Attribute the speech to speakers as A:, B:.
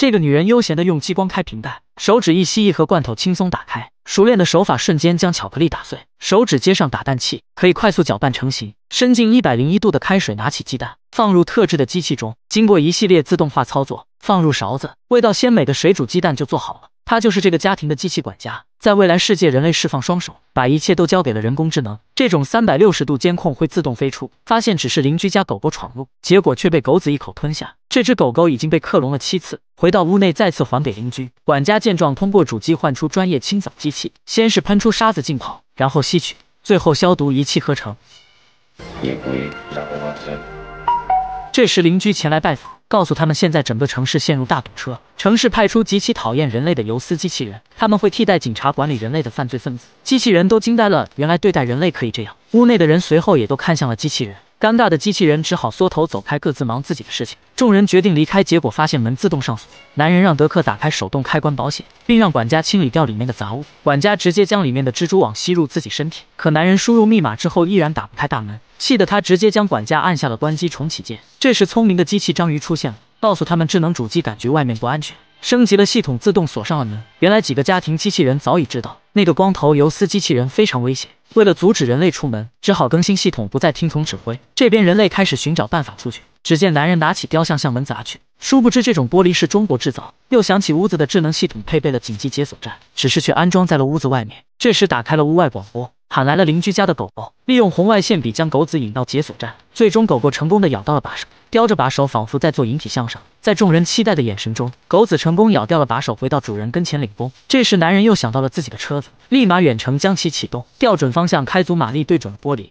A: 这个女人悠闲地用激光开瓶盖，手指一吸一盒罐头轻松打开，熟练的手法瞬间将巧克力打碎，手指接上打蛋器，可以快速搅拌成型。伸进一百零一度的开水，拿起鸡蛋放入特制的机器中，经过一系列自动化操作，放入勺子，味道鲜美的水煮鸡蛋就做好了。他就是这个家庭的机器管家，在未来世界，人类释放双手，把一切都交给了人工智能。这种三百六十度监控会自动飞出，发现只是邻居家狗狗闯入，结果却被狗子一口吞下。这只狗狗已经被克隆了七次，回到屋内再次还给邻居。管家见状，通过主机换出专业清扫机器，先是喷出沙子浸泡，然后吸取，最后消毒，一气呵成。这时，邻居前来拜访，告诉他们现在整个城市陷入大堵车，城市派出极其讨厌人类的游丝机器人，他们会替代警察管理人类的犯罪分子。机器人都惊呆了，原来对待人类可以这样。屋内的人随后也都看向了机器人。尴尬的机器人只好缩头走开，各自忙自己的事情。众人决定离开，结果发现门自动上锁。男人让德克打开手动开关保险，并让管家清理掉里面的杂物。管家直接将里面的蜘蛛网吸入自己身体。可男人输入密码之后依然打不开大门，气得他直接将管家按下了关机重启键。这时，聪明的机器章鱼出现了，告诉他们智能主机感觉外面不安全。升级了系统，自动锁上了门。原来几个家庭机器人早已知道那个光头游丝机器人非常危险，为了阻止人类出门，只好更新系统，不再听从指挥。这边人类开始寻找办法出去，只见男人拿起雕像向门砸去，殊不知这种玻璃是中国制造。又想起屋子的智能系统配备了紧急解锁站，只是却安装在了屋子外面。这时打开了屋外广播。喊来了邻居家的狗狗，利用红外线笔将狗子引到解锁站，最终狗狗成功的咬到了把手，叼着把手仿佛在做引体向上，在众人期待的眼神中，狗子成功咬掉了把手，回到主人跟前领功。这时男人又想到了自己的车子，立马远程将其启动，调准方向，开足马力对准了玻璃。